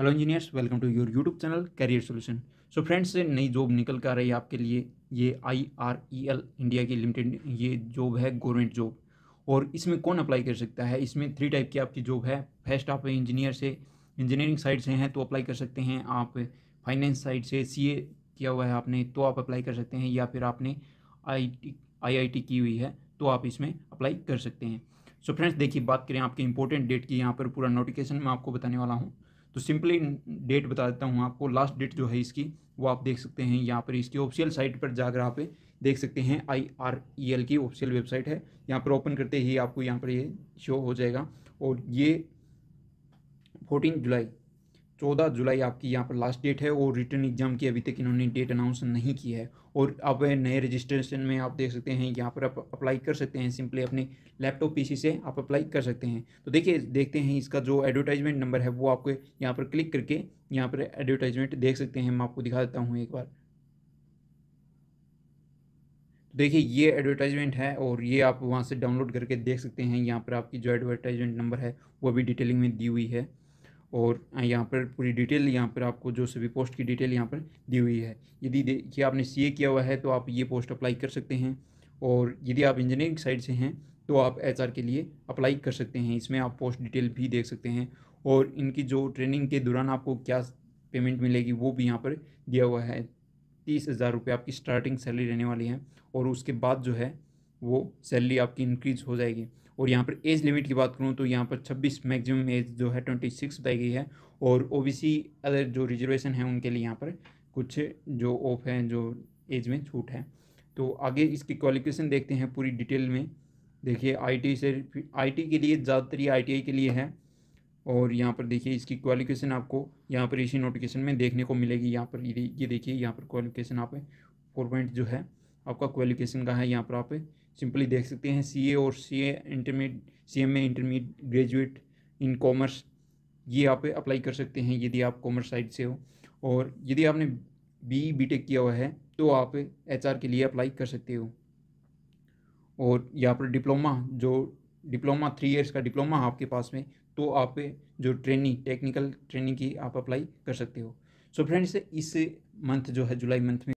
hello engineers welcome to your YouTube channel career solution so friends नई job निकल कर आ रही है आपके लिए ये I R E L India की लिमिटेड ये जॉब है गवर्नमेंट जॉब और इसमें कौन अप्लाई कर सकता है इसमें थ्री टाइप की आपकी जॉब है फर्स्ट आप इंजीनियर से इंजीनियरिंग साइड से हैं तो अप्लाई कर सकते हैं आप फाइनेंस साइड से सी किया हुआ है आपने तो आप अप्लाई कर सकते हैं या फिर आपने आई आई की हुई है तो आप इसमें अप्लाई कर सकते हैं सो फ्रेंड्स देखिए बात करें आपके इंपॉर्टेंट डेट की यहाँ पर पूरा नोटिफिकेशन मैं आपको बताने वाला हूँ तो सिंपली डेट बता देता हूँ आपको लास्ट डेट जो है इसकी वो आप देख सकते हैं यहाँ पर इसकी ऑफिशियल साइट पर जाकर आप देख सकते हैं आई आर ई एल की ऑफिशियल वेबसाइट है यहाँ पर ओपन करते ही आपको यहाँ पर ये शो हो जाएगा और ये फोर्टीन जुलाई चौदह जुलाई आपकी यहाँ पर लास्ट डेट है और रिटर्न एग्जाम की अभी तक इन्होंने डेट अनाउंस नहीं की है और अब नए रजिस्ट्रेशन में आप देख सकते हैं यहाँ पर आप अप्लाई कर सकते हैं सिंपली अपने लैपटॉप पीसी से आप अप्लाई कर सकते हैं तो देखिए देखते हैं इसका जो एडवर्टाइजमेंट नंबर है वो आपको यहाँ पर क्लिक करके यहाँ पर एडवर्टाइजमेंट देख सकते हैं मैं आपको दिखा देता हूँ एक बार देखिए ये एडवर्टाइजमेंट है और ये आप वहाँ से डाउनलोड करके देख सकते हैं यहाँ पर आपकी जो एडवर्टाइजमेंट नंबर है वो भी डिटेलिंग में दी हुई है और यहाँ पर पूरी डिटेल यहाँ पर आपको जो सभी पोस्ट की डिटेल यहाँ पर दी हुई है यदि देखिए आपने सी किया हुआ है तो आप ये पोस्ट अप्लाई कर सकते हैं और यदि आप इंजीनियरिंग साइड से हैं तो आप एच के लिए अप्लाई कर सकते हैं इसमें आप पोस्ट डिटेल भी देख सकते हैं और इनकी जो ट्रेनिंग के दौरान आपको क्या पेमेंट मिलेगी वो भी यहाँ पर दिया हुआ है तीस हज़ार रुपये आपकी स्टार्टिंग सैलरी रहने वाली है और उसके बाद जो है वो सैलरी आपकी इंक्रीज हो जाएगी और यहाँ पर एज लिमिट की बात करूँ तो यहाँ पर 26 मैक्सिमम एज जो है 26 बताई गई है और ओबीसी अदर जो रिजर्वेशन है उनके लिए यहाँ पर कुछ जो ऑफ है जो एज में छूट है तो आगे इसकी क्वालिफिकेशन देखते हैं पूरी डिटेल में देखिए टी से टी के लिए ज़्यादातर ये आई के लिए है और यहाँ पर देखिए इसकी क्वालिफिकेशन आपको यहाँ पर इसी नोटिफिकेशन में देखने को मिलेगी यहाँ पर ये देखिए यहाँ पर क्वालिफिकेशन आप फोर पॉइंट जो है आपका क्वालिफिकेशन का है यहाँ पर आप सिंपली देख सकते हैं सीए और CA intermediate C M A intermediate graduate in commerce ये आप अप्लाई कर सकते हैं यदि आप कॉमर्स साइड से हो और यदि आपने बी बी टेक किया हुआ है तो आप एच के लिए अप्लाई कर सकते हो और यहाँ पर डिप्लोमा जो डिप्लोमा थ्री इयर्स का डिप्लोमा आपके पास में तो आप जो ट्रेनिंग टेक्निकल ट्रेनिंग की आप अप्लाई कर सकते हो सो so फ्रेंड्स इस मंथ जो है जुलाई मंथ में